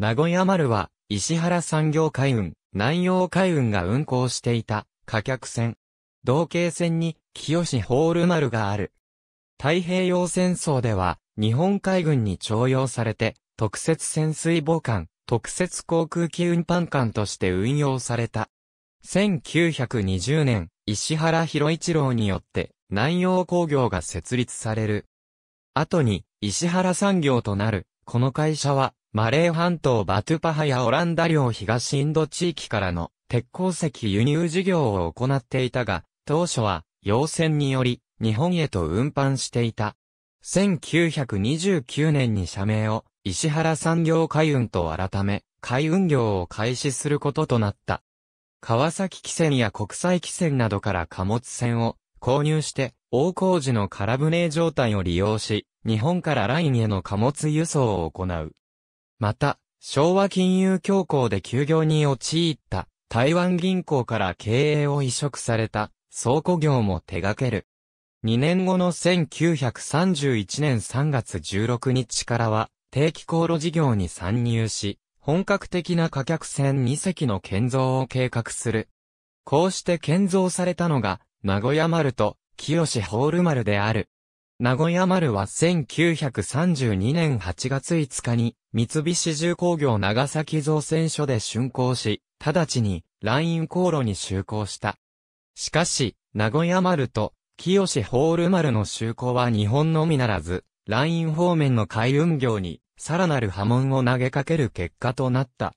名古屋丸は、石原産業海運、南洋海運が運航していた、貨客船。同型船に、清志ホール丸がある。太平洋戦争では、日本海軍に徴用されて、特設潜水母艦、特設航空機運搬艦として運用された。1920年、石原博一郎によって、南洋工業が設立される。後に、石原産業となる、この会社は、マレー半島バトゥパハやオランダ領東インド地域からの鉄鉱石輸入事業を行っていたが、当初は要船により日本へと運搬していた。1929年に社名を石原産業海運と改め、海運業を開始することとなった。川崎汽船や国際汽船などから貨物船を購入して、大工事の空船状態を利用し、日本からラインへの貨物輸送を行う。また、昭和金融恐慌で休業に陥った台湾銀行から経営を移植された倉庫業も手掛ける。2年後の1931年3月16日からは定期航路事業に参入し、本格的な貨客船2隻の建造を計画する。こうして建造されたのが、名古屋丸と、清ホール丸である。名古屋丸は1932年8月5日に三菱重工業長崎造船所で竣工し、直ちにライン航路に就航した。しかし、名古屋丸と清ホール丸の就航は日本のみならず、ライン方面の海運業にさらなる波紋を投げかける結果となった。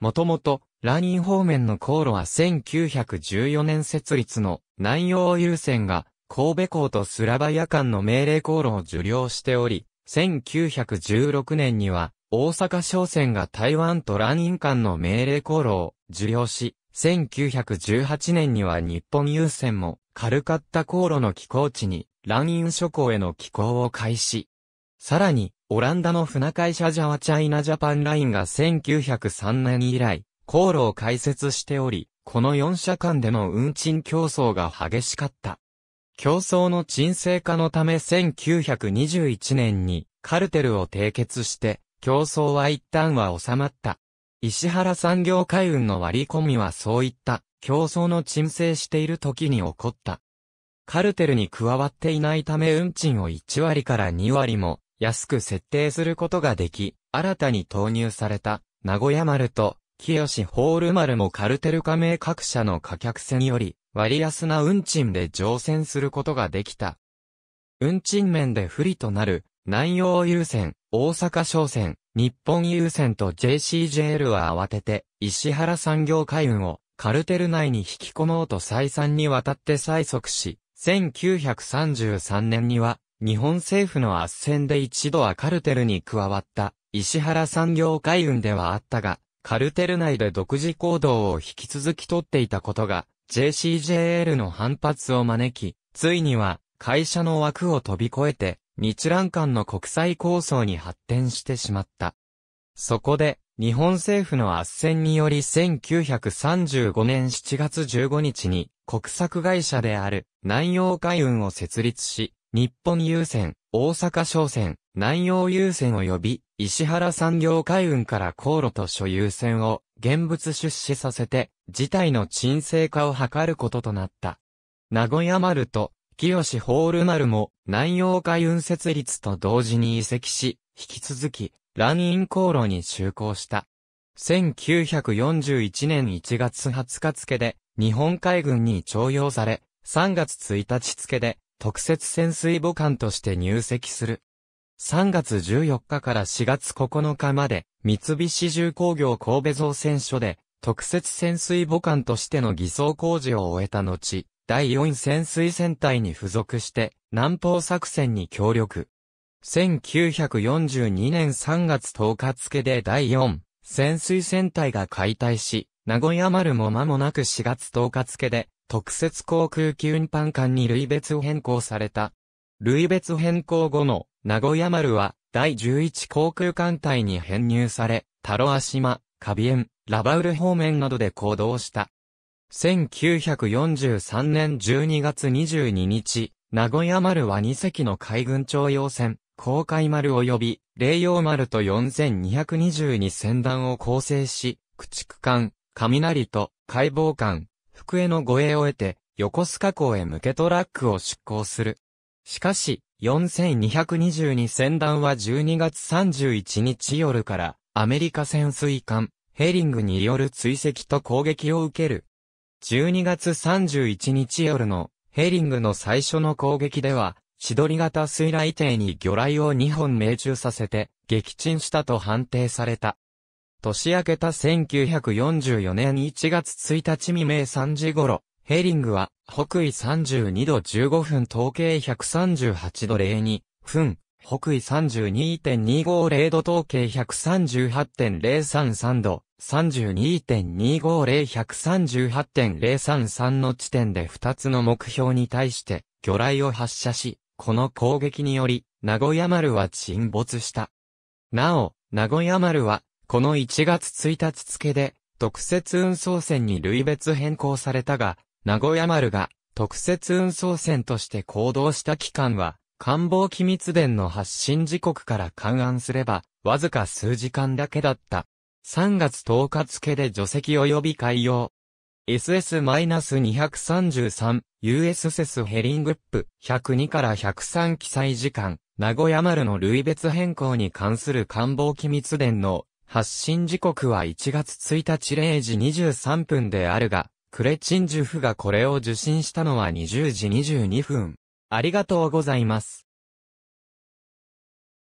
もともと、ライン方面の航路は1914年設立の南洋優先が神戸港とスラバヤ間の命令航路を受領しており、1916年には、大阪商船が台湾とイ印間の命令航路を受領し、1918年には日本郵船も、カルカッタ航路の寄港地に、ライ印諸港への寄港を開始。さらに、オランダの船会社ジャワチャイナジャパンラインが1903年以来、航路を開設しており、この4社間での運賃競争が激しかった。競争の鎮静化のため1921年にカルテルを締結して、競争は一旦は収まった。石原産業海運の割り込みはそういった競争の鎮静している時に起こった。カルテルに加わっていないため運賃を1割から2割も安く設定することができ、新たに投入された名古屋丸と清ホール丸もカルテル加盟各社の価客船より割安な運賃で乗船することができた。運賃面で不利となる、南洋優先、大阪商船、日本優先と JCJL は慌てて、石原産業海運をカルテル内に引き込もうと再三にわたって催促し、1933年には、日本政府の圧戦で一度はカルテルに加わった、石原産業海運ではあったが、カルテル内で独自行動を引き続き取っていたことが、JCJL の反発を招き、ついには会社の枠を飛び越えて、日蘭間の国際構想に発展してしまった。そこで、日本政府の圧戦により1935年7月15日に国策会社である南洋海運を設立し、日本郵船、大阪商船、南洋郵船及び石原産業海運から航路と所有船を現物出資させて事態の沈静化を図ることとなった。名古屋丸と、清ホール丸も、南洋海運設立と同時に移籍し、引き続き、乱ン航路に就航した。1941年1月20日付で、日本海軍に徴用され、3月1日付で、特設潜水母艦として入籍する。3月14日から4月9日まで、三菱重工業神戸造船所で、特設潜水母艦としての偽装工事を終えた後、第4潜水船隊に付属して南方作戦に協力。1942年3月10日付で第4潜水船隊が解体し、名古屋丸も間もなく4月10日付で特設航空機運搬艦に類別変更された。類別変更後の名古屋丸は第11航空艦隊に編入され、タロア島、カビエン、ラバウル方面などで行動した。1943年12月22日、名古屋丸は2隻の海軍徴用船、航海丸及び、霊洋丸と4222船団を構成し、駆逐艦、雷と解剖艦、福江の護衛を得て、横須賀港へ向けトラックを出港する。しかし、4222船団は12月31日夜から、アメリカ潜水艦、ヘリングによる追跡と攻撃を受ける。12月31日夜のヘリングの最初の攻撃では、シドリ型水雷艇に魚雷を2本命中させて、撃沈したと判定された。年明けた1944年1月1日未明3時頃、ヘリングは北緯32度15分統計138度0 2分、北緯32.250度統計138.033度、32.250138.033の地点で2つの目標に対して、魚雷を発射し、この攻撃により、名古屋丸は沈没した。なお、名古屋丸は、この1月1日付で、特設運送船に類別変更されたが、名古屋丸が、特設運送船として行動した期間は、官房機密伝の発信時刻から勘案すれば、わずか数時間だけだった。3月10日付で除籍及び開業。SS-233、US s ヘリングップ、102から103記載時間、名古屋丸の類別変更に関する官房機密伝の発信時刻は1月1日0時23分であるが、クレチンジュフがこれを受信したのは20時22分。ありがとうございます。